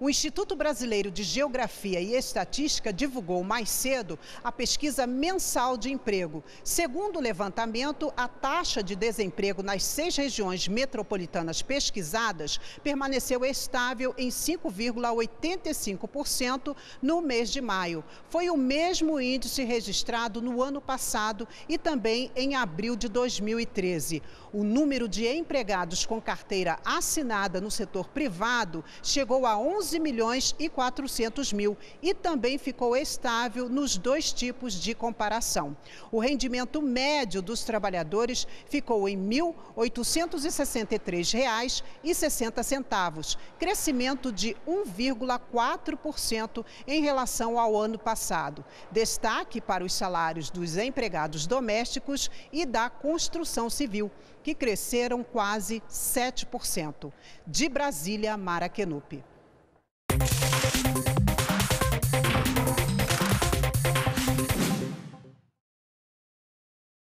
O Instituto Brasileiro de Geografia e Estatística divulgou mais cedo a pesquisa mensal de emprego. Segundo o levantamento, a taxa de desemprego nas seis regiões metropolitanas pesquisadas permaneceu estável em 5,85% no mês de maio. Foi o mesmo índice registrado no ano passado e também em abril de 2013. O número de empregados com carteira assinada no setor privado chegou a 11 11 milhões e 400 mil e também ficou estável nos dois tipos de comparação. O rendimento médio dos trabalhadores ficou em R$ 1.863,60, crescimento de 1,4% em relação ao ano passado. Destaque para os salários dos empregados domésticos e da construção civil, que cresceram quase 7%. De Brasília, Mara Kenupi.